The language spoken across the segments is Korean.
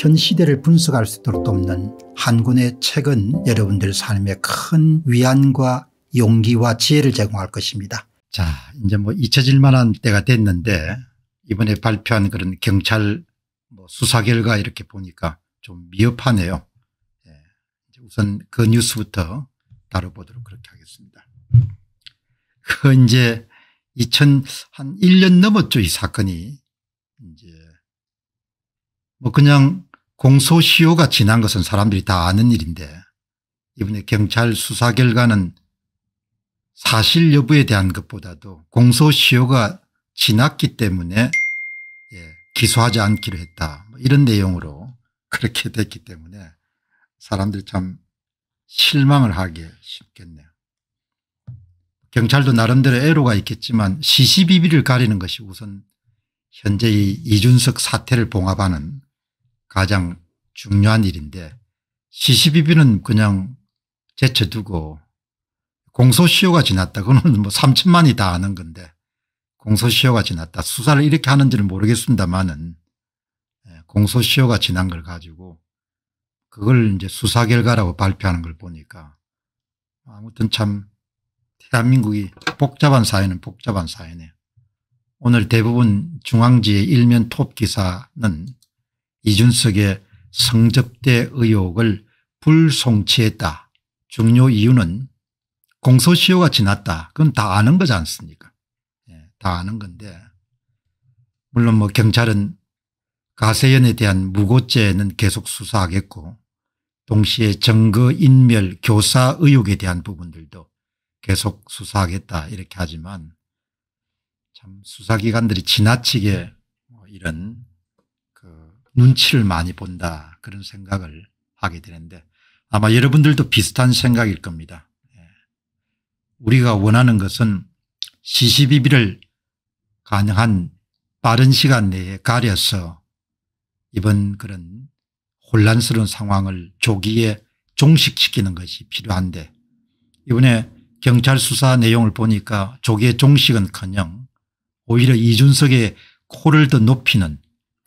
현 시대를 분석할 수 있도록 돕는 한 권의 책은 여러분들 삶에 큰 위안과 용기와 지혜를 제공할 것입니다. 자 이제 뭐 잊혀질 만한 때가 됐는데 이번에 발표한 그런 경찰 뭐 수사 결과 이렇게 보니까 좀 미흡하네요. 예. 우선 그 뉴스부터 다뤄보도록 그렇게 하겠습니다. 그 이제 2000, 한 1년 넘었죠 이 사건이. 이제 뭐 그냥 공소시효가 지난 것은 사람들이 다 아는 일인데 이번에 경찰 수사 결과는 사실 여부에 대한 것보다도 공소시효가 지났기 때문에 예, 기소하지 않기로 했다 뭐 이런 내용으로 그렇게 됐기 때문에 사람들이 참 실망을 하기 쉽겠네요. 경찰도 나름대로 애로가 있겠지만 시시비비를 가리는 것이 우선 현재의 이준석 사태를 봉합하는 가장 중요한 일인데 시시비비는 그냥 제쳐두고 공소시효가 지났다. 그거는 뭐 3천만이 다 아는 건데 공소시효가 지났다. 수사를 이렇게 하는지는 모르겠습니다만은 예, 공소시효가 지난 걸 가지고 그걸 이제 수사 결과라고 발표하는 걸 보니까 아무튼 참 대한민국이 복잡한 사회는 복잡한 사회네 오늘 대부분 중앙지의 일면 톱 기사는 이준석의 성접대 의혹을 불송치했다. 중요 이유는 공소시효가 지났다. 그건 다 아는 거지 않습니까 예, 다 아는 건데 물론 뭐 경찰은 가세연에 대한 무고죄는 계속 수사하겠고 동시에 증거인멸 교사 의혹에 대한 부분들도 계속 수사하겠다 이렇게 하지만 참 수사기관들이 지나치게 네. 뭐 이런 눈치를 많이 본다 그런 생각을 하게 되는데 아마 여러분들도 비슷한 생각일 겁니다. 예. 우리가 원하는 것은 시시비비를 가능한 빠른 시간 내에 가려서 이번 그런 혼란스러운 상황을 조기에 종식시키는 것이 필요한데 이번에 경찰 수사 내용을 보니까 조기의 종식은커녕 오히려 이준석의 코를 더 높이는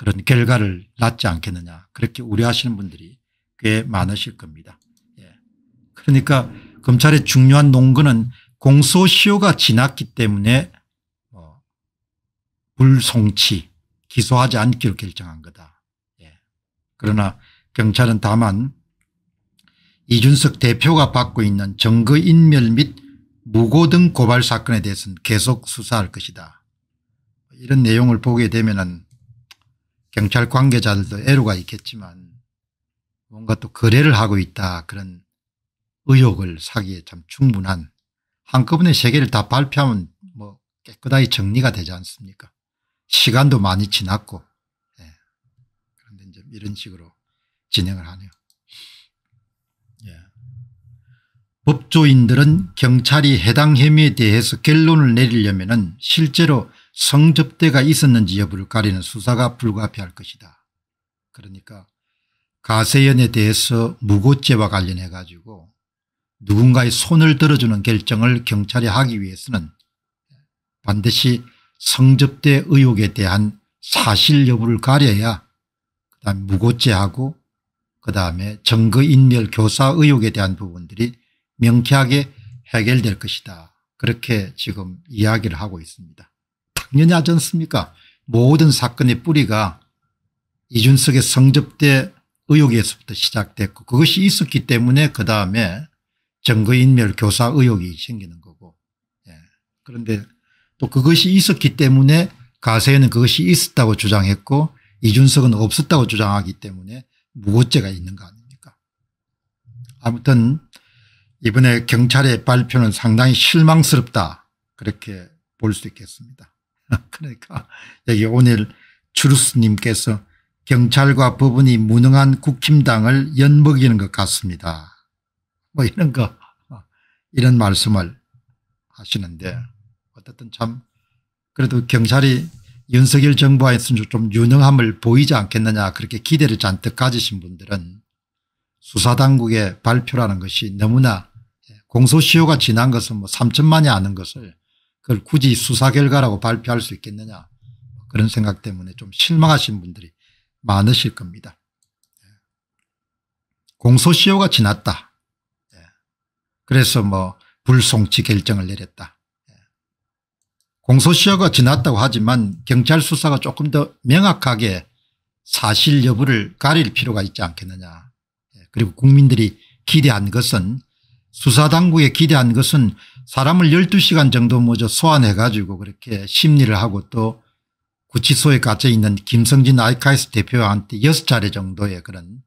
그런 결과를 낳지 않겠느냐 그렇게 우려하시는 분들이 꽤 많으실 겁니다. 예. 그러니까 검찰의 중요한 농구는 공소시효가 지났기 때문에 뭐 불송치 기소하지 않기로 결정한 거다. 예. 그러나 경찰은 다만 이준석 대표가 받고 있는 정거인멸 및 무고 등 고발 사건에 대해서는 계속 수사할 것이다. 이런 내용을 보게 되면 은 경찰 관계자들도 애로가 있겠지만 뭔가 또 거래를 하고 있다 그런 의혹을 사기에 참 충분한 한꺼번에 세 개를 다 발표하면 뭐 깨끗하게 정리가 되지 않습니까 시간도 많이 지났고 예. 그런데 이제 이런 식으로 진행을 하네요. 예. 법조인들은 경찰이 해당 혐의에 대해서 결론을 내리려면 실제로 성접대가 있었는지 여부를 가리는 수사가 불가피할 것이다. 그러니까 가세연에 대해서 무고죄와 관련해 가지고 누군가의 손을 들어주는 결정을 경찰이 하기 위해서는 반드시 성접대 의혹에 대한 사실 여부를 가려야 그다음 무고죄하고 그다음에 증거인멸 교사 의혹에 대한 부분들이 명쾌하게 해결될 것이다. 그렇게 지금 이야기를 하고 있습니다. 당연하지 않습니까 모든 사건의 뿌리가 이준석의 성접대 의혹에서부터 시작됐고 그것이 있었기 때문에 그 다음에 정거인멸 교사 의혹이 생기는 거고 예. 그런데 또 그것이 있었기 때문에 가세에는 그것이 있었다고 주장했고 이준석은 없었다고 주장하기 때문에 무고죄가 있는 거 아닙니까 아무튼 이번에 경찰의 발표는 상당히 실망스럽다 그렇게 볼 수 있겠습니다. 그러니까 여기 오늘 주루스님께서 경찰과 법원이 무능한 국힘당을 연먹이는 것 같습니다. 뭐 이런 거 이런 말씀을 하시는데 어쨌든 참 그래도 경찰이 윤석열 정부와에서 좀 유능함을 보이지 않겠느냐 그렇게 기대를 잔뜩 가지신 분들은 수사당국의 발표라는 것이 너무나 공소시효가 지난 것은 뭐 3천만이 아는 것을 그걸 굳이 수사 결과라고 발표할 수 있겠느냐 그런 생각 때문에 좀 실망하신 분들이 많으실 겁니다. 예. 공소시효가 지났다. 예. 그래서 뭐 불송치 결정을 내렸다. 예. 공소시효가 지났다고 하지만 경찰 수사가 조금 더 명확하게 사실 여부를 가릴 필요가 있지 않겠느냐. 그리고 국민들이 기대한 것은 수사당국에 기대한 것은 사람을 12시간 정도 먼저 소환해 가지고 그렇게 심리를 하고 또 구치소에 갇혀 있는 김성진 아이카이스 대표한테 6자리 정도의 그런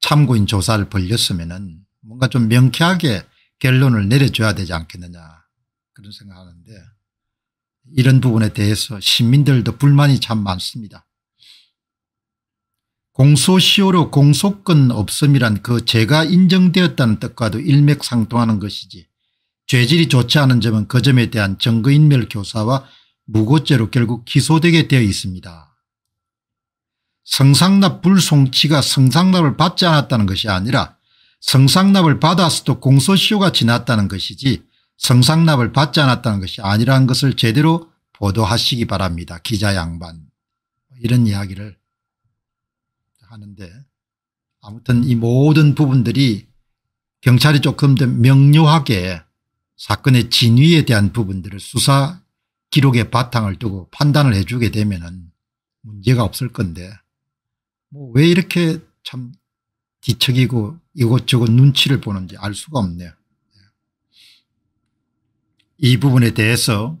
참고인 조사를 벌렸으면 은 뭔가 좀 명쾌하게 결론을 내려줘야 되지 않겠느냐 그런 생각하는데 이런 부분에 대해서 시민들도 불만이 참 많습니다. 공소시효로 공소권 없음이란 그 죄가 인정되었다는 뜻과도 일맥상통하는 것이지 죄질이 좋지 않은 점은 그 점에 대한 증거인멸 교사와 무고죄로 결국 기소되게 되어 있습니다. 성상납 불송치가 성상납을 받지 않았다는 것이 아니라 성상납을 받았어도 공소시효가 지났다는 것이지 성상납을 받지 않았다는 것이 아니라는 것을 제대로 보도하시기 바랍니다. 기자 양반. 이런 이야기를 하는데 아무튼 이 모든 부분들이 경찰이 조금 더 명료하게 사건의 진위에 대한 부분들을 수사 기록의 바탕을 두고 판단을 해주게 되면 문제가 없을 건데 뭐 왜 이렇게 참 뒤척이고 이곳저곳 눈치를 보는지 알 수가 없네요. 이 부분에 대해서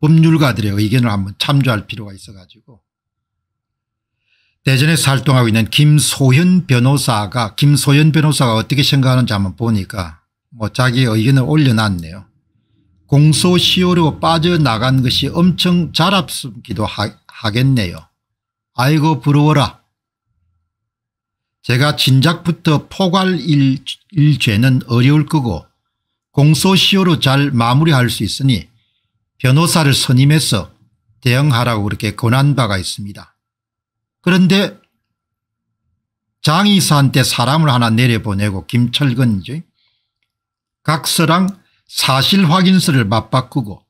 법률가들의 의견을 한번 참조할 필요가 있어 가지고 대전에서 활동하고 있는 김소현 변호사가 김소현 변호사가 어떻게 생각하는지 한번 보니까 뭐 자기 의견을 올려놨네요. 공소시효로 빠져나간 것이 엄청 자랍기도 하겠네요. 아이고 부러워라. 제가 진작부터 포괄 일죄는 어려울 거고 공소시효로 잘 마무리할 수 있으니 변호사를 선임해서 대응하라고 그렇게 권한 바가 있습니다. 그런데 장의사한테 사람을 하나 내려보내고 김철근 이 각서랑 사실 확인서를 맞바꾸고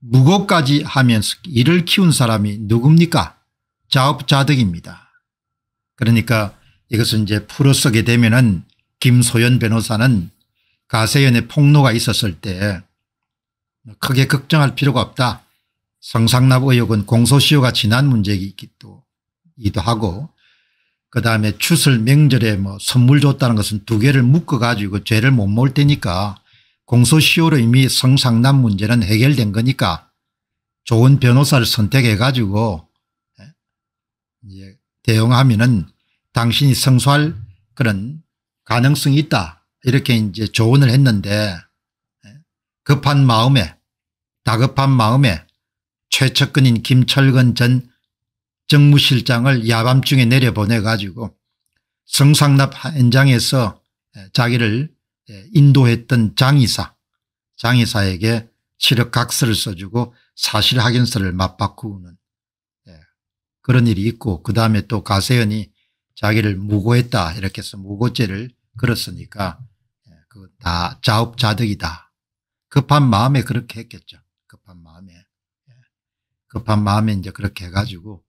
무고까지 하면서 일을 키운 사람이 누굽니까? 자업자득입니다. 그러니까 이것은 이제 풀어 쓰게 되면은 김소연 변호사는 가세연의 폭로가 있었을 때 크게 걱정할 필요가 없다. 성상납 의혹은 공소시효가 지난 문제이기 또 이도 하고 그다음에 추설 명절에 뭐 선물 줬다는 것은 두 개를 묶어 가지고 죄를 못 몰 테니까 공소시효로 이미 성상남 문제는 해결된 거니까 좋은 변호사를 선택해 가지고 예, 이제 대응하면은 당신이 성소할 그런 가능성이 있다 이렇게 이제 조언을 했는데 예, 급한 마음에 다급한 마음에 최측근인 김철근 전 정무실장을 야밤중에 내려보내가지고 성상납 현장에서 자기를 인도했던 장의사 장의사에게 시력각서를 써주고 사실 확인서를 맞바꾸는 그런 일이 있고 그다음에 또 가세현이 자기를 무고했다 이렇게 해서 무고죄를 걸었으니까 그다 자업자득이다. 급한 마음에 그렇게 했겠죠. 급한 마음에. 급한 마음에 이제 그렇게 해가지고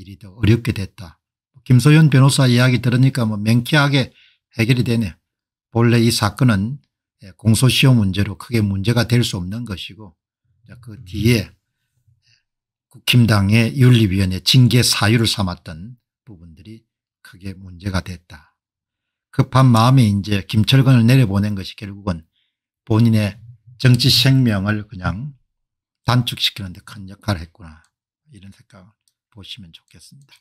일이 더 어렵게 됐다. 뭐 김소연 변호사 이야기 들으니까 뭐 명쾌하게 해결이 되네. 본래 이 사건은 예, 공소시효 문제로 크게 문제가 될 수 없는 것이고 그 음. 뒤에 예, 국힘당의 윤리위원회 징계 사유를 삼았던 부분들이 크게 문제가 됐다. 급한 마음에 이제 김철근을 내려보낸 것이 결국은 본인의 정치 생명을 그냥 단축시키는 데큰 역할을 했구나 이런 생각을 보시면 좋겠습니다.